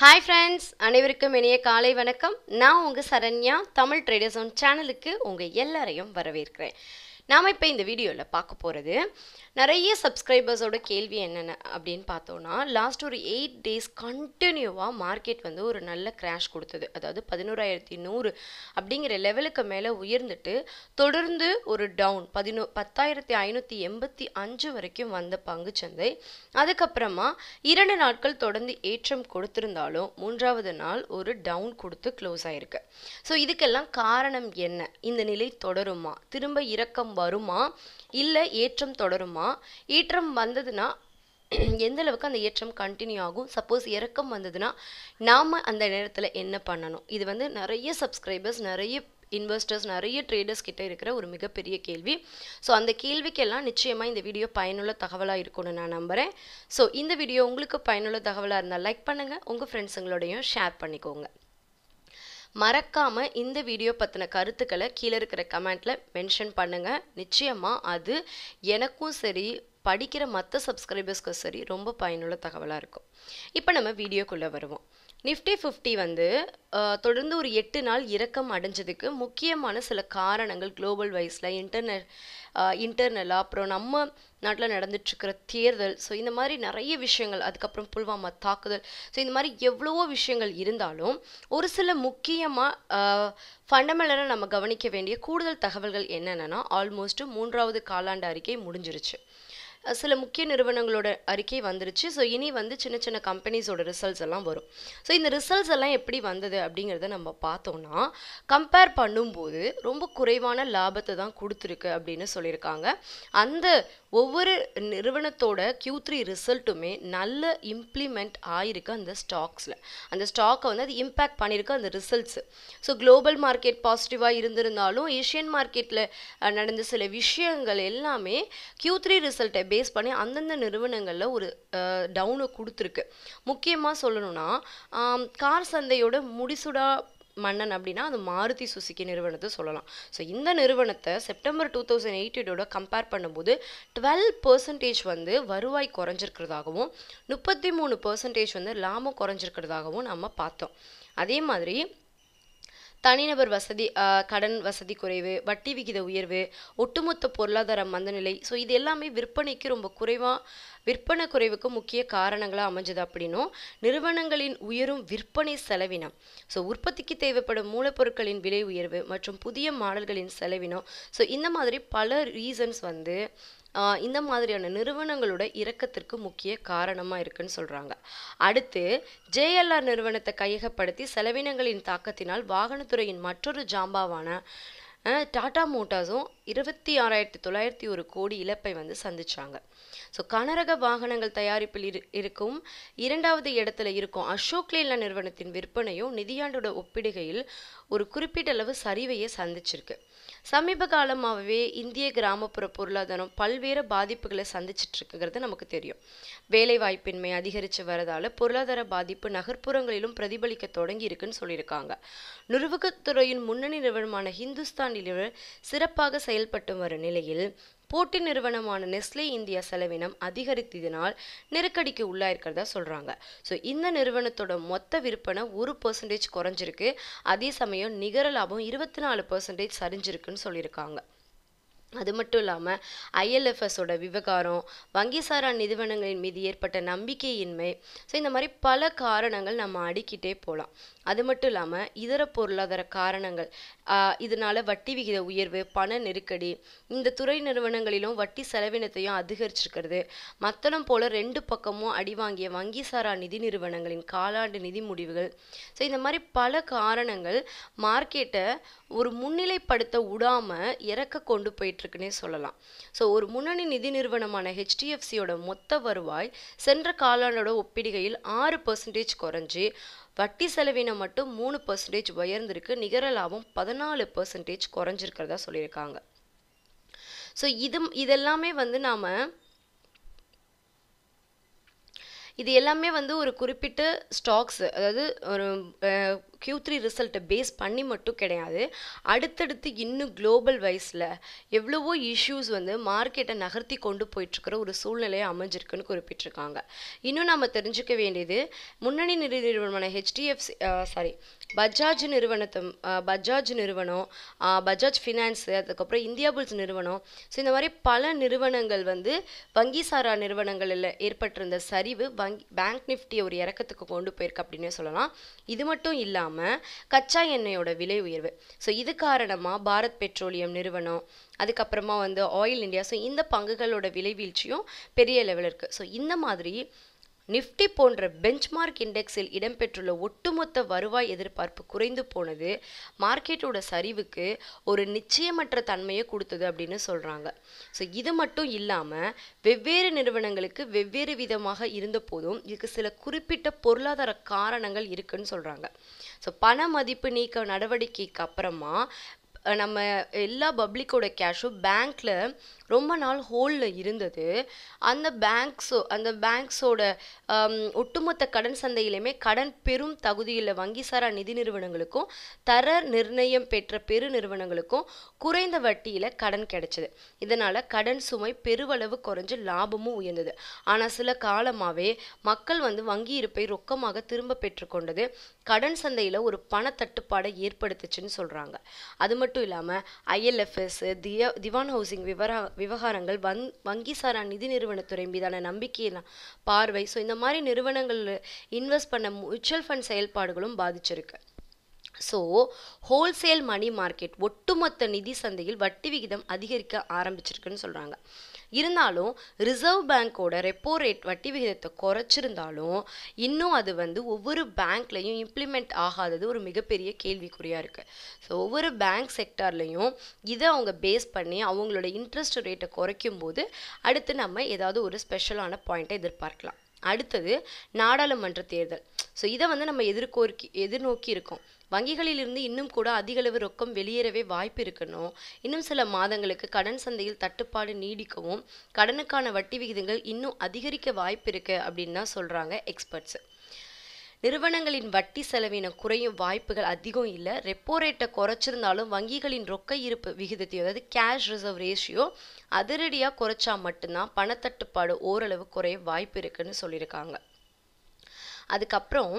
hi friends அனைவருக்கும் இனிய காலை வணக்கம் நான் உங்கள் சரண்யா தமிழ் ட்ரேடர்ஸ் ஒன் சேனலுக்கு உங்கள் எல்லாரையும் வரவேற்கிறேன் நாம் இப்போ இந்த வீடியோவில் பார்க்க போகிறது நிறைய சப்ஸ்கிரைபர்ஸோட கேள்வி என்னென்ன அப்படின்னு பார்த்தோன்னா லாஸ்ட் ஒரு எயிட் டேஸ் கண்டினியூவாக மார்க்கெட் வந்து ஒரு நல்ல கிராஷ் கொடுத்தது அதாவது பதினோராயிரத்தி நூறு அப்படிங்கிற லெவலுக்கு மேலே உயர்ந்துட்டு தொடர்ந்து ஒரு டவுன் பதினோ பத்தாயிரத்தி ஐநூற்றி எண்பத்தி அஞ்சு வரைக்கும் வந்த பங்குச்சந்தை அதுக்கப்புறமா இரண்டு நாட்கள் தொடர்ந்து ஏற்றம் கொடுத்திருந்தாலும் மூன்றாவது நாள் ஒரு டவுன் கொடுத்து க்ளோஸ் ஆகிருக்கு ஸோ இதுக்கெல்லாம் காரணம் என்ன இந்த நிலை தொடருமா திரும்ப இறக்கம் வருமா இல்லை ஏற்றம் தொடருமா ஏற்றம் வந்ததுன்னா எந்த அளவுக்கு அந்த ஏற்றம் கண்டினியூ ஆகும் சப்போஸ் இறக்கம் வந்ததுன்னா நாம் அந்த நேரத்தில் என்ன பண்ணணும் இது வந்து நிறைய சப்ஸ்கிரைபர்ஸ் நிறைய இன்வெஸ்டர்ஸ் நிறைய ட்ரேடர்ஸ் கிட்ட இருக்கிற ஒரு மிகப்பெரிய கேள்வி ஸோ அந்த கேள்விக்கெல்லாம் நிச்சயமாக இந்த வீடியோ பயனுள்ள தகவலாக இருக்கும்னு நான் நம்புகிறேன் ஸோ இந்த வீடியோ உங்களுக்கு பயனுள்ள தகவலாக இருந்தால் லைக் பண்ணுங்கள் உங்கள் ஃப்ரெண்ட்ஸுங்களோடையும் ஷேர் பண்ணிக்கோங்க மறக்காமல் இந்த வீடியோ பற்றின கருத்துக்களை கீழே இருக்கிற கமெண்ட்டில் மென்ஷன் பண்ணுங்கள் நிச்சயமாக அது எனக்கும் சரி படிக்கிற மற்ற சப்ஸ்கிரைபர்ஸ்க்கும் சரி ரொம்ப பயனுள்ள தகவலாக இருக்கும் இப்போ நம்ம வீடியோக்குள்ளே வருவோம் நிஃப்டி ஃபிஃப்டி வந்து தொடர்ந்து ஒரு எட்டு நாள் இறக்கம் அடைஞ்சதுக்கு முக்கியமான சில காரணங்கள் குளோபல் வைஸில் இன்டர்நெட் இன்டர்னலாக அப்புறம் நம்ம நாட்டில் நடந்துட்டுருக்கிற தேர்தல் ஸோ இந்த மாதிரி நிறைய விஷயங்கள் அதுக்கப்புறம் புல்வாமா தாக்குதல் ஸோ இந்த மாதிரி எவ்வளவோ விஷயங்கள் இருந்தாலும் ஒரு சில முக்கியமாக ஃபண்டமெண்டலாக நம்ம கவனிக்க வேண்டிய கூடுதல் தகவல்கள் என்னென்னா ஆல்மோஸ்ட்டு மூன்றாவது காலாண்டு அறிக்கை முடிஞ்சிருச்சு சில முக்கிய நிறுவனங்களோட அறிக்கை வந்துருச்சு ஸோ இனி வந்து சின்ன சின்ன கம்பெனிஸோட ரிசல்ட்ஸ் எல்லாம் வரும் ஸோ இந்த ரிசல்ட்ஸ் எல்லாம் எப்படி வந்தது அப்படிங்கிறத நம்ம பார்த்தோம்னா கம்பேர் பண்ணும்போது ரொம்ப குறைவான லாபத்தை தான் கொடுத்துருக்கு அப்படின்னு சொல்லியிருக்காங்க அந்த ஒவ்வொரு நிறுவனத்தோட கியூ த்ரீ ரிசல்ட்டுமே நல்ல இம்ப்ளிமெண்ட் ஆயிருக்கு அந்த ஸ்டாக்ஸில் அந்த ஸ்டாக்கை வந்து அது இம்பேக்ட் பண்ணியிருக்கு அந்த ரிசல்ட்ஸு ஸோ குளோபல் மார்க்கெட் பாசிட்டிவாக இருந்திருந்தாலும் ஏஷியன் மார்க்கெட்டில் நடந்த சில விஷயங்கள் எல்லாமே கியூ த்ரீ ரிசல்ட்டை பேஸ் பண்ணி அந்தந்த நிறுவனங்களில் ஒரு டவுனை கொடுத்துருக்கு முக்கியமாக சொல்லணும்னா கார் சந்தையோட முடிசுடா மன்னன் அப்படின்னா அது மாருதி சுசுக்கி நிறுவனத்தை சொல்லலாம் ஸோ இந்த நிறுவனத்தை செப்டம்பர் டூ தௌசண்ட் எயிட்டீனோட கம்பேர் பண்ணும்போது டுவெல் பர்சன்டேஜ் வந்து வருவாய் குறைஞ்சிருக்கிறதாகவும் முப்பத்தி மூணு பர்சன்டேஜ் வந்து லாபம் குறைஞ்சிருக்கிறதாகவும் நம்ம பார்த்தோம் அதே மாதிரி தனிநபர் வசதி கடன் வசதி குறைவு வட்டி விகித உயர்வு ஒட்டுமொத்த பொருளாதார மந்தநிலை ஸோ இது எல்லாமே விற்பனைக்கு ரொம்ப குறைவாக விற்பனை குறைவுக்கு முக்கிய காரணங்களாக அமைஞ்சது அப்படின்னும் நிறுவனங்களின் உயரும் விற்பனை செலவினம் ஸோ உற்பத்திக்கு தேவைப்படும் மூலப்பொருட்களின் விலை உயர்வு மற்றும் புதிய மாடல்களின் செலவினம் ஸோ இந்த மாதிரி பல ரீசன்ஸ் வந்து இந்த மாதிரியான நிறுவனங்களோட இறக்கத்திற்கு முக்கிய காரணமாக இருக்குன்னு சொல்கிறாங்க அடுத்து ஜேஎல்ஆர் நிறுவனத்தை கையகப்படுத்தி செலவினங்களின் தாக்கத்தினால் வாகனத்துறையின் மற்றொரு ஜாம்பாவான டாடா மோட்டார்ஸும் இருபத்தி ஆறாயிரத்தி தொள்ளாயிரத்தி ஒரு கோடி இழப்பை வந்து சந்திச்சாங்க ஸோ கனரக வாகனங்கள் தயாரிப்பில் இரு இருக்கும் இரண்டாவது இடத்துல இருக்கும் அசோக் லேலா நிறுவனத்தின் விற்பனையும் நிதியாண்டோட ஒப்பிடுகையில் ஒரு குறிப்பிட்ட அளவு சரிவையை சந்திச்சிருக்கு சமீப காலமாகவே இந்திய கிராமப்புற பொருளாதாரம் பல்வேறு பாதிப்புகளை சந்திச்சிட்டு இருக்குங்கிறது நமக்கு தெரியும் வேலைவாய்ப்பின்மை அதிகரித்து வரதால பொருளாதார பாதிப்பு நகர்ப்புறங்களிலும் பிரதிபலிக்க தொடங்கி இருக்குன்னு சொல்லியிருக்காங்க நுருவகத்துறையின் முன்னணி நிறுவனமான ஹிந்துஸ்தான் நிறுவனம் சிறப்பாக செயல்பட்டு வரும் நிலையில் போட்டி நிறுவனமான நெஸ்லே இந்தியா செலவினம் அதிகரித்ததினால் நெருக்கடிக்கு உள்ளாயிருக்கிறதா சொல்கிறாங்க ஸோ இந்த நிறுவனத்தோட மொத்த விற்பனை ஒரு பர்சன்டேஜ் குறைஞ்சிருக்கு அதே சமயம் நிகர லாபம் இருபத்தி நாலு பர்சன்டேஜ் சரிஞ்சிருக்குன்னு சொல்லியிருக்காங்க அது மட்டும் இல்லாமல் ஐஎல்எஃப்எஸோட விவகாரம் வங்கிசாரா நிறுவனங்களின் மீது ஏற்பட்ட நம்பிக்கையின்மை ஸோ இந்த மாதிரி பல காரணங்கள் நம்ம அடுக்கிட்டே போகலாம் அது மட்டும் இல்லாமல் இதர பொருளாதார காரணங்கள் இதனால வட்டி விகித உயர்வு பண நெருக்கடி இந்த துறை நிறுவனங்களிலும் வட்டி செலவினத்தையும் அதிகரிச்சிருக்கிறது மத்தளம் போல ரெண்டு பக்கமும் அடி வாங்கிய வங்கி சாரா நிதி நிறுவனங்களின் காலாண்டு நிதி முடிவுகள் ஸோ இந்த மாதிரி பல காரணங்கள் மார்க்கெட்டை ஒரு முன்னிலைப்படுத்த விடாமல் இறக்க கொண்டு போயிட்டுருக்குன்னே சொல்லலாம் ஸோ ஒரு முன்னணி நிதி நிறுவனமான ஹெச்டிஎஃப்சியோட மொத்த வருவாய் சென்ற காலாண்டோட ஒப்பிடுகையில் ஆறு பர்சன்டேஜ் குறைஞ்சி வட்டி செலவினம் மட்டும் மூணு பர்சன்டேஜ் உயர்ந்திருக்கு நிகர லாபம் பதினாலு பர்சன்டேஜ் குறைஞ்சிருக்கிறதா சொல்லியிருக்காங்க ஸோ இது இதெல்லாமே வந்து நாம் இது எல்லாமே வந்து ஒரு குறிப்பிட்ட ஸ்டாக்ஸு அதாவது ஒரு க்யூ த்ரீ ரிசல்ட்டை பேஸ் பண்ணி மட்டும் கிடையாது அடுத்தடுத்து இன்னும் குளோபல் வைஸில் எவ்வளவோ இஷ்யூஸ் வந்து மார்க்கெட்டை நகர்த்தி கொண்டு போயிட்டுருக்கிற ஒரு சூழ்நிலையை அமைஞ்சிருக்குன்னு குறிப்பிட்டிருக்காங்க இன்னும் நம்ம தெரிஞ்சுக்க வேண்டியது முன்னணி நிதி நிறுவனமான ஹெச்டிஎஃப்சி சாரி பஜாஜ் நிறுவனத்தை பஜாஜ் நிறுவனம் பஜாஜ் ஃபினான்ஸு அதுக்கப்புறம் இந்தியா புல்ஸ் நிறுவனம் ஸோ இந்த மாதிரி பல நிறுவனங்கள் வந்து வங்கி சாரா நிறுவனங்களில் ஏற்பட்டிருந்த சரிவு வங்கி பேங்க் நிஃப்டியை ஒரு இறக்கத்துக்கு கொண்டு போயிருக்கு அப்படின்னே சொல்லலாம் இது மட்டும் இல்லாமல் இல்லாமல் கச்சா எண்ணெயோட விலை உயர்வு ஸோ இது காரணமாக பாரத் பெட்ரோலியம் நிறுவனம் அதுக்கப்புறமா வந்து ஆயில் இந்தியா ஸோ இந்த பங்குகளோட விலை வீழ்ச்சியும் பெரிய லெவலில் இருக்குது ஸோ இந்த மாதிரி நிஃப்டி போன்ற பெஞ்ச்மார்க் இண்டெக்ஸில் இடம்பெற்றுள்ள ஒட்டுமொத்த வருவாய் எதிர்பார்ப்பு குறைந்து போனது மார்க்கெட்டோட சரிவுக்கு ஒரு நிச்சயமற்ற தன்மையை கொடுத்தது அப்படின்னு சொல்கிறாங்க ஸோ இது மட்டும் இல்லாமல் வெவ்வேறு நிறுவனங்களுக்கு வெவ்வேறு விதமாக இருந்த போதும் இதுக்கு சில குறிப்பிட்ட பொருளாதார காரணங்கள் இருக்குதுன்னு சொல்கிறாங்க ஸோ பண மதிப்பு நீக்க நடவடிக்கைக்கு அப்புறமா நம்ம எல்லா பப்ளிக்கோட கேஷும் பேங்க்கில் ரொம்ப நாள் ஹோலில் இருந்தது அந்த பேங்க்ஸோ அந்த பேங்க்ஸோட ஒட்டுமொத்த கடன் சந்தையிலையுமே கடன் பெரும் தகுதியில் வங்கிசாரா நிதி நிறுவனங்களுக்கும் தர நிர்ணயம் பெற்ற பெரு நிறுவனங்களுக்கும் குறைந்த வட்டியில் கடன் கிடைச்சது இதனால் கடன் சுமை பெருவளவு குறைஞ்சு லாபமும் உயர்ந்தது ஆனால் சில காலமாகவே மக்கள் வந்து வங்கி இருப்பை ரொக்கமாக திரும்ப பெற்றுக்கொண்டது கடன் சந்தையில் ஒரு பணத்தட்டுப்பாடை ஏற்படுத்துச்சுன்னு சொல்கிறாங்க அது மட்டும் இல்லாமல் ஐஎல்எஃப்எஸ் திய திவான் ஹவுசிங் விவரா விவகாரங்கள் வங் சாரா நிதி நிறுவனத்துறை மீதான நம்பிக்கையெல்லாம் பார்வை ஸோ இந்த மாதிரி நிறுவனங்கள் இன்வெஸ்ட் பண்ண மியூச்சுவல் ஃபண்ட் செயல்பாடுகளும் பாதிச்சிருக்கு ஸோ ஹோல்சேல் மணி மார்க்கெட் ஒட்டுமொத்த நிதி சந்தையில் வட்டி விகிதம் அதிகரிக்க ஆரம்பிச்சிருக்குன்னு சொல்கிறாங்க இருந்தாலும் ரிசர்வ் பேங்க்கோட ரெப்போ ரேட் வட்டி விகிதத்தை குறைச்சிருந்தாலும் இன்னும் அது வந்து ஒவ்வொரு பேங்க்லேயும் இம்ப்ளிமெண்ட் ஆகாதது ஒரு மிகப்பெரிய கேள்விக்குறியாக இருக்குது ஸோ ஒவ்வொரு பேங்க் செக்டார்லேயும் இதை அவங்க பேஸ் பண்ணி அவங்களோட இன்ட்ரெஸ்ட் ரேட்டை குறைக்கும் போது அடுத்து நம்ம ஏதாவது ஒரு ஸ்பெஷலான பாயிண்ட்டை எதிர்பார்க்கலாம் அடுத்தது நாடாளுமன்ற தேர்தல் ஸோ இதை வந்து நம்ம எதிர்கோர்க்கி எதிர்நோக்கி இருக்கோம் வங்கிகளிலிருந்து இன்னும் கூட அதிகளவு ரொக்கம் வெளியேறவே வாய்ப்பு இருக்கணும் இன்னும் சில மாதங்களுக்கு கடன் சந்தையில் தட்டுப்பாடு நீடிக்கவும் கடனுக்கான வட்டி விகிதங்கள் இன்னும் அதிகரிக்க வாய்ப்பு இருக்குது அப்படின்னு தான் சொல்கிறாங்க எக்ஸ்பர்ட்ஸு நிறுவனங்களின் வட்டி செலவின குறையும் வாய்ப்புகள் அதிகம் இல்லை ரெப்போ ரேட்டை குறைச்சிருந்தாலும் வங்கிகளின் ரொக்க இருப்பு விகிதத்தை அதாவது கேஷ் ரிசர்வ் ரேஷியோ அதிரடியாக குறைச்சா மட்டும்தான் பணத்தட்டுப்பாடு ஓரளவு குறைய வாய்ப்பு இருக்குன்னு சொல்லியிருக்காங்க அதுக்கப்புறம்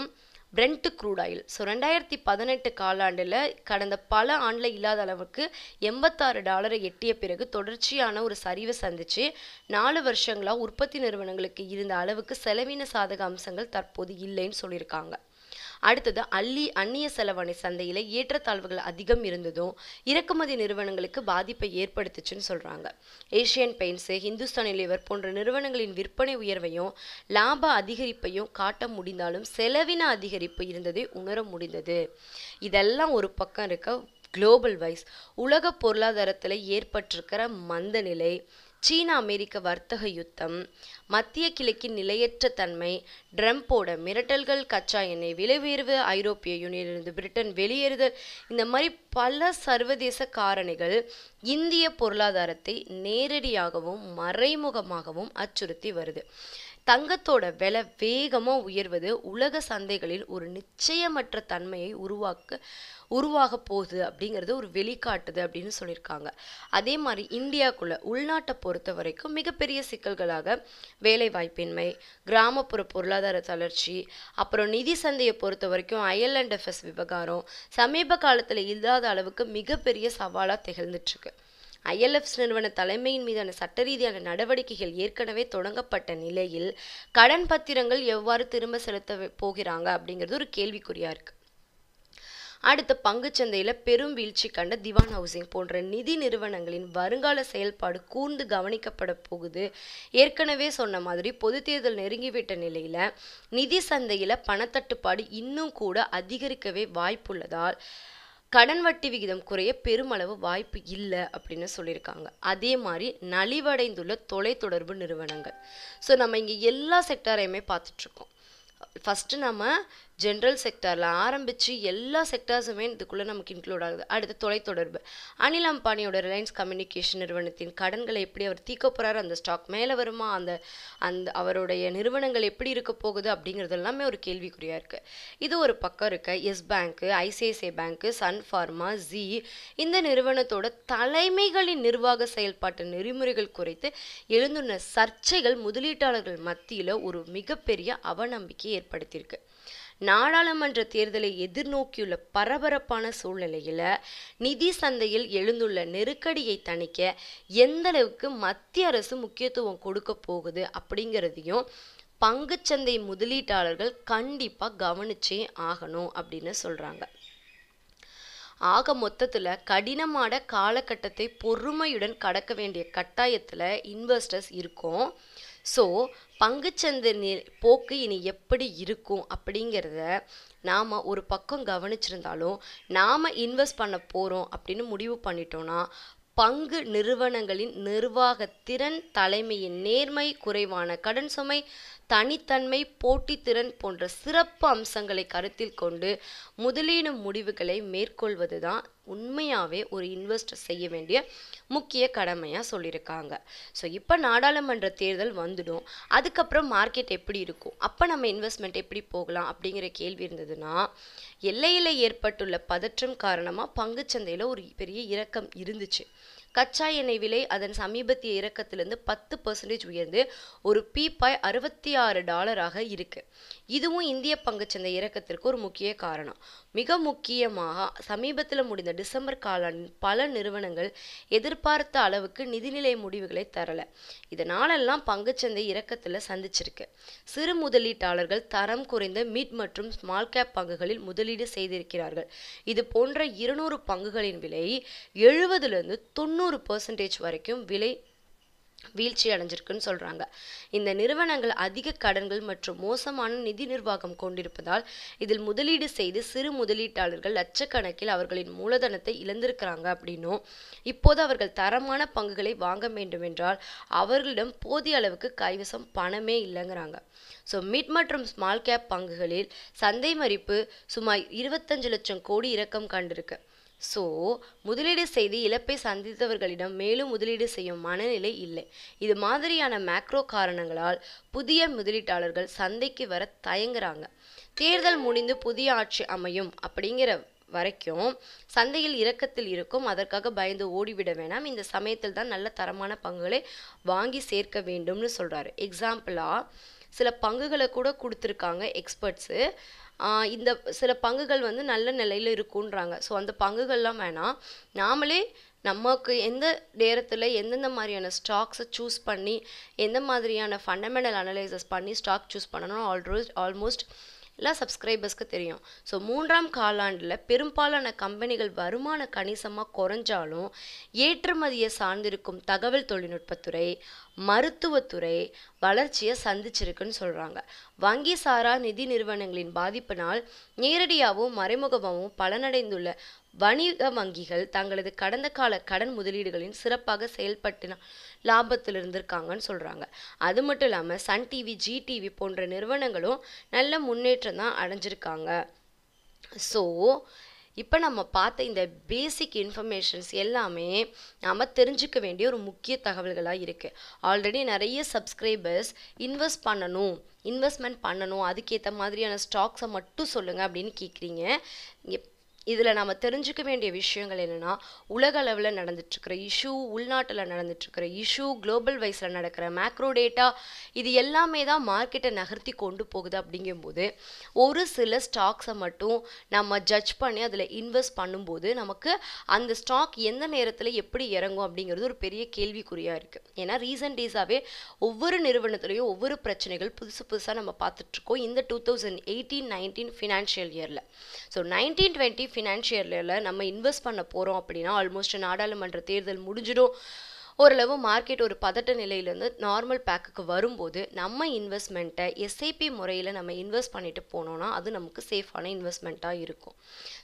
பிரெண்ட் க்ரூட் ஆயில் ஸோ ரெண்டாயிரத்தி பதினெட்டு காலாண்டில் கடந்த பல ஆண்டில் இல்லாத அளவுக்கு எண்பத்தாறு டாலரை எட்டிய பிறகு தொடர்ச்சியான ஒரு சரிவை சந்திச்சு நாலு வருஷங்களாக உற்பத்தி நிறுவனங்களுக்கு இருந்த அளவுக்கு செலவின சாதக அம்சங்கள் தற்போது இல்லைன்னு சொல்லியிருக்காங்க அடுத்தது அள்ளி அந்நிய செலவணி சந்தையில் ஏற்றத்தாழ்வுகள் அதிகம் இருந்ததும் இறக்குமதி நிறுவனங்களுக்கு பாதிப்பை ஏற்படுத்துச்சுன்னு சொல்கிறாங்க ஏஷியன் பெயிண்ட்ஸு ஹிந்துஸ்தான் லிவர் போன்ற நிறுவனங்களின் விற்பனை உயர்வையும் லாப அதிகரிப்பையும் காட்ட முடிந்தாலும் செலவின அதிகரிப்பு இருந்ததை உணர முடிந்தது இதெல்லாம் ஒரு பக்கம் இருக்க குளோபல் வைஸ் உலக பொருளாதாரத்தில் ஏற்பட்டிருக்கிற நிலை சீனா அமெரிக்க வர்த்தக யுத்தம் மத்திய கிழக்கின் நிலையற்ற தன்மை ட்ரம்போட மிரட்டல்கள் கச்சா எண்ணெய் விலை உயர்வு ஐரோப்பிய யூனியனிலிருந்து பிரிட்டன் வெளியேறுதல் இந்த மாதிரி பல சர்வதேச காரணிகள் இந்திய பொருளாதாரத்தை நேரடியாகவும் மறைமுகமாகவும் அச்சுறுத்தி வருது தங்கத்தோட விலை வேகமாக உயர்வது உலக சந்தைகளில் ஒரு நிச்சயமற்ற தன்மையை உருவாக்க உருவாக போகுது அப்படிங்கிறது ஒரு வெளிக்காட்டுது அப்படின்னு சொல்லியிருக்காங்க அதே மாதிரி இந்தியாக்குள்ளே உள்நாட்டை பொறுத்த வரைக்கும் மிகப்பெரிய சிக்கல்களாக வேலைவாய்ப்பின்மை கிராமப்புற பொருளாதார தளர்ச்சி அப்புறம் நிதி சந்தையை பொறுத்த வரைக்கும் ஐஎல்என்எஃப்எஸ் விவகாரம் சமீப காலத்தில் இல்லாத அளவுக்கு மிகப்பெரிய சவாலாக திகழ்ந்துட்டுருக்கு ஐஎல்எஃப்ஸ் நிறுவன தலைமையின் மீதான சட்ட ரீதியான நடவடிக்கைகள் ஏற்கனவே தொடங்கப்பட்ட நிலையில் கடன் பத்திரங்கள் எவ்வாறு திரும்ப செலுத்த போகிறாங்க அப்படிங்கிறது ஒரு கேள்விக்குறியாக இருக்குது பங்கு பங்குச்சந்தையில் பெரும் வீழ்ச்சி கண்ட திவான் ஹவுசிங் போன்ற நிதி நிறுவனங்களின் வருங்கால செயல்பாடு கூர்ந்து கவனிக்கப்பட போகுது ஏற்கனவே சொன்ன மாதிரி பொது தேர்தல் நெருங்கிவிட்ட நிலையில் நிதி சந்தையில் பணத்தட்டுப்பாடு இன்னும் கூட அதிகரிக்கவே வாய்ப்புள்ளதால் கடன் வட்டி விகிதம் குறைய பெருமளவு வாய்ப்பு இல்லை அப்படின்னு சொல்லியிருக்காங்க அதே மாதிரி நலிவடைந்துள்ள தொலைத்தொடர்பு நிறுவனங்கள் ஸோ நம்ம இங்கே எல்லா செக்டாரையுமே பார்த்துட்ருக்கோம் ஃபஸ்ட்டு நம்ம ஜென்ரல் செக்டாரில் ஆரம்பித்து எல்லா செக்டார்ஸுமே இதுக்குள்ளே நமக்கு இன்க்ளூட் ஆகுது அடுத்து தொலைத்தொடர்பு அனில் அம்பானியோட ரிலையன்ஸ் கம்யூனிகேஷன் நிறுவனத்தின் கடன்களை எப்படி அவர் தீக்க போகிறாரு அந்த ஸ்டாக் மேலே வருமா அந்த அந்த அவருடைய நிறுவனங்கள் எப்படி இருக்க போகுது அப்படிங்கிறது எல்லாமே ஒரு கேள்விக்குறியாக இருக்குது இது ஒரு பக்கம் இருக்க Yes Bank ICICI Bank Sun Pharma Zee இந்த நிறுவனத்தோட தலைமைகளின் நிர்வாக செயல்பாட்டு நெறிமுறைகள் குறித்து எழுந்துள்ள சர்ச்சைகள் முதலீட்டாளர்கள் மத்தியில் ஒரு மிகப்பெரிய அவநம்பிக்கையை ஏற்படுத்தியிருக்கு நாடாளுமன்ற தேர்தலை எதிர்நோக்கியுள்ள பரபரப்பான சூழ்நிலையில் நிதி சந்தையில் எழுந்துள்ள நெருக்கடியை தணிக்க எந்தளவுக்கு மத்திய அரசு முக்கியத்துவம் கொடுக்க போகுது அப்படிங்கிறதையும் பங்குச்சந்தை முதலீட்டாளர்கள் கண்டிப்பாக கவனிச்சே ஆகணும் அப்படின்னு சொல்கிறாங்க ஆக மொத்தத்தில் கடினமான காலகட்டத்தை பொறுமையுடன் கடக்க வேண்டிய கட்டாயத்தில் இன்வெஸ்டர்ஸ் இருக்கும் ஸோ பங்குச்சந்தை நி போக்கு இனி எப்படி இருக்கும் அப்படிங்கிறத நாம் ஒரு பக்கம் கவனிச்சிருந்தாலும் நாம் இன்வெஸ்ட் பண்ண போகிறோம் அப்படின்னு முடிவு பண்ணிட்டோன்னா பங்கு நிறுவனங்களின் நிர்வாக திறன் தலைமையின் நேர்மை குறைவான கடன் சுமை தனித்தன்மை போட்டித்திறன் போன்ற சிறப்பு அம்சங்களை கருத்தில் கொண்டு முதலீடு முடிவுகளை மேற்கொள்வது தான் உண்மையாகவே ஒரு இன்வெஸ்ட் செய்ய வேண்டிய முக்கிய கடமையாக சொல்லியிருக்காங்க ஸோ இப்போ நாடாளுமன்ற தேர்தல் வந்துடும் அதுக்கப்புறம் மார்க்கெட் எப்படி இருக்கும் அப்போ நம்ம இன்வெஸ்ட்மெண்ட் எப்படி போகலாம் அப்படிங்கிற கேள்வி இருந்ததுன்னா எல்லையில் ஏற்பட்டுள்ள பதற்றம் காரணமாக பங்குச்சந்தையில் ஒரு பெரிய இறக்கம் இருந்துச்சு கச்சா எண்ணெய் விலை அதன் சமீபத்திய இறக்கத்திலிருந்து பத்து பர்சன்டேஜ் உயர்ந்து ஒரு பீப்பாய் அறுபத்தி ஆறு டாலராக இருக்கு இதுவும் இந்திய பங்குச்சந்தை இறக்கத்திற்கு ஒரு முக்கிய காரணம் மிக முக்கியமாக சமீபத்தில் முடிந்த டிசம்பர் காலாண்டின் பல நிறுவனங்கள் எதிர்பார்த்த அளவுக்கு நிதிநிலை முடிவுகளை தரல இதனாலெல்லாம் பங்குச்சந்தை இறக்கத்தில் சந்திச்சிருக்கு சிறு முதலீட்டாளர்கள் தரம் குறைந்த மிட் மற்றும் ஸ்மால் கேப் பங்குகளில் முதலீடு செய்திருக்கிறார்கள் இது போன்ற இருநூறு பங்குகளின் விலை எழுபதுலேருந்து தொண்ணூறு தொண்ணூறு பர்சன்டேஜ் வரைக்கும் விலை வீழ்ச்சி அடைஞ்சிருக்குன்னு சொல்கிறாங்க இந்த நிறுவனங்கள் அதிக கடன்கள் மற்றும் மோசமான நிதி நிர்வாகம் கொண்டிருப்பதால் இதில் முதலீடு செய்து சிறு முதலீட்டாளர்கள் லட்சக்கணக்கில் அவர்களின் மூலதனத்தை இழந்திருக்கிறாங்க அப்படின்னும் இப்போது அவர்கள் தரமான பங்குகளை வாங்க வேண்டும் என்றால் அவர்களிடம் போதிய அளவுக்கு கைவசம் பணமே இல்லைங்கிறாங்க ஸோ மிட் மற்றும் ஸ்மால் கேப் பங்குகளில் சந்தை மதிப்பு சுமார் இருபத்தஞ்சு லட்சம் கோடி இறக்கம் கண்டிருக்கு ஸோ முதலீடு செய்து இழப்பை சந்தித்தவர்களிடம் மேலும் முதலீடு செய்யும் மனநிலை இல்லை இது மாதிரியான மேக்ரோ காரணங்களால் புதிய முதலீட்டாளர்கள் சந்தைக்கு வர தயங்குறாங்க தேர்தல் முடிந்து புதிய ஆட்சி அமையும் அப்படிங்கிற வரைக்கும் சந்தையில் இறக்கத்தில் இருக்கும் அதற்காக பயந்து ஓடிவிட வேணாம் இந்த சமயத்தில் தான் நல்ல தரமான பங்குகளை வாங்கி சேர்க்க வேண்டும்னு சொல்கிறாரு எக்ஸாம்பிளாக சில பங்குகளை கூட கொடுத்துருக்காங்க எக்ஸ்பர்ட்ஸு இந்த சில பங்குகள் வந்து நல்ல நிலையில் இருக்குன்றாங்க ஸோ அந்த பங்குகள்லாம் வேணாம் நாமளே நமக்கு எந்த நேரத்தில் எந்தெந்த மாதிரியான ஸ்டாக்ஸை சூஸ் பண்ணி எந்த மாதிரியான ஃபண்டமெண்டல் அனலைசஸ் பண்ணி ஸ்டாக் சூஸ் பண்ணணும் ஆல்ரோஸ் ஆல்மோஸ்ட் எல்லா சப்ஸ்கிரைபர்ஸ்க்கு தெரியும் ஸோ மூன்றாம் காலாண்டில் பெரும்பாலான கம்பெனிகள் வருமான கணிசமாக குறைஞ்சாலும் ஏற்றுமதியை சார்ந்திருக்கும் தகவல் தொழில்நுட்பத்துறை மருத்துவத்துறை வளர்ச்சியை சந்திச்சிருக்குன்னு சொல்கிறாங்க வங்கி சாரா நிதி நிறுவனங்களின் பாதிப்பினால் நேரடியாகவும் மறைமுகமாகவும் பலனடைந்துள்ள வணிக வங்கிகள் தங்களது கடந்த கால கடன் முதலீடுகளின் சிறப்பாக செயல்பட்டின லாபத்தில் இருந்திருக்காங்கன்னு சொல்கிறாங்க அது மட்டும் இல்லாமல் சன் டிவி ஜி டிவி போன்ற நிறுவனங்களும் நல்ல முன்னேற்றம் தான் அடைஞ்சிருக்காங்க ஸோ இப்போ நம்ம பார்த்த இந்த பேசிக் இன்ஃபர்மேஷன்ஸ் எல்லாமே நாம் தெரிஞ்சுக்க வேண்டிய ஒரு முக்கிய தகவல்களாக இருக்குது ஆல்ரெடி நிறைய சப்ஸ்கிரைபர்ஸ் இன்வெஸ்ட் பண்ணணும் இன்வெஸ்ட்மெண்ட் பண்ணணும் அதுக்கேற்ற மாதிரியான ஸ்டாக்ஸை மட்டும் சொல்லுங்கள் அப்படின்னு கேட்குறீங்க இதில் நம்ம தெரிஞ்சுக்க வேண்டிய விஷயங்கள் என்னென்னா உலக அளவில் நடந்துட்டுருக்கிற இஷ்யூ உள்நாட்டில் நடந்துட்டுருக்கிற இஷ்யூ குளோபல் வைஸில் நடக்கிற மேக்ரோ டேட்டா இது எல்லாமே தான் மார்க்கெட்டை நகர்த்தி கொண்டு போகுது அப்படிங்கும்போது ஒரு சில ஸ்டாக்ஸை மட்டும் நம்ம ஜட்ஜ் பண்ணி அதில் இன்வெஸ்ட் பண்ணும்போது நமக்கு அந்த ஸ்டாக் எந்த நேரத்தில் எப்படி இறங்கும் அப்படிங்கிறது ஒரு பெரிய கேள்விக்குறியாக இருக்குது ஏன்னா ரீசன்ட் டேஸாகவே ஒவ்வொரு நிறுவனத்துலேயும் ஒவ்வொரு பிரச்சனைகள் புதுசு புதுசாக நம்ம பார்த்துட்ருக்கோம் இந்த two thousand eighteen nineteen financial இயரில் ஸோ நைன்டீன் டுவெண்ட்டி ஃபினான்ஷியல் இயரில் நம்ம இன்வெஸ்ட் பண்ண போகிறோம் அப்படின்னா ஆல்மோஸ்ட் நாடாளுமன்ற தேர்தல் முடிஞ்சிடும் ஓரளவு மார்க்கெட் ஒரு பதட்ட நிலையிலேருந்து நார்மல் பேக்குக்கு வரும்போது நம்ம இன்வெஸ்ட்மெண்ட்டை எஸ்ஐபி முறையில் நம்ம இன்வெஸ்ட் பண்ணிட்டு போனோம்னா அது நமக்கு சேஃபான இன்வெஸ்ட்மெண்ட்டாக இருக்கும்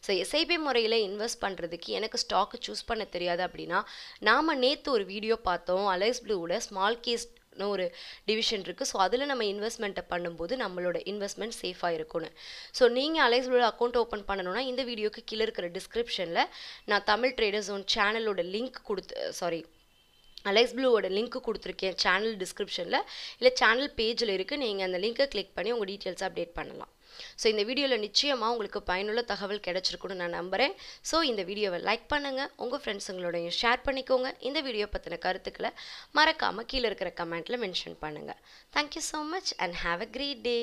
ஸோ எஸ்ஐபி முறையில் இன்வெஸ்ட் பண்ணுறதுக்கு எனக்கு ஸ்டாக்கு சூஸ் பண்ண தெரியாது அப்படின்னா நாம் நேற்று ஒரு வீடியோ பார்த்தோம் அலெக்ஸ் ப்ளூவில் ஸ்மால் கேஸ் ஒரு டிவிஷன் இருக்குது ஸோ அதில் நம்ம இன்வெஸ்ட்மெண்ட்டை பண்ணும்போது நம்மளோட இன்வெஸ்ட்மெண்ட் சேஃபாக இருக்கும்னு ஸோ நீங்கள் அலைஸ்லோட அக்கௌண்ட் ஓப்பன் பண்ணணும்னா இந்த வீடியோக்கு கீழே இருக்கிற டிஸ்கிரிப்ஷனில் நான் தமிழ் ட்ரேடர்ஸ் ஒன் சேனலோட லிங்க் கொடுத்து சாரி அலைஸ் ப்ளூவோட லிங்க் கொடுத்துருக்கேன் சேனல் டிஸ்கிரிப்ஷனில் இல்லை சேனல் பேஜில் இருக்குது நீங்கள் அந்த லிங்க்கை கிளிக் பண்ணி உங்கள் டீட்டெயில்ஸ் அப்டேட் பண்ணலாம் ஸோ இந்த வீடியோவில் நிச்சயமாக உங்களுக்கு பயனுள்ள தகவல் கிடச்சிருக்குன்னு நான் நம்புகிறேன் ஸோ இந்த வீடியோவை லைக் பண்ணுங்கள் உங்கள் ஃப்ரெண்ட்ஸுங்களோடையும் ஷேர் பண்ணிக்கோங்க இந்த வீடியோ பற்றின கருத்துக்களை மறக்காமல் கீழே இருக்கிற கமெண்ட்டில் மென்ஷன் பண்ணுங்கள் thank you so much and have a great day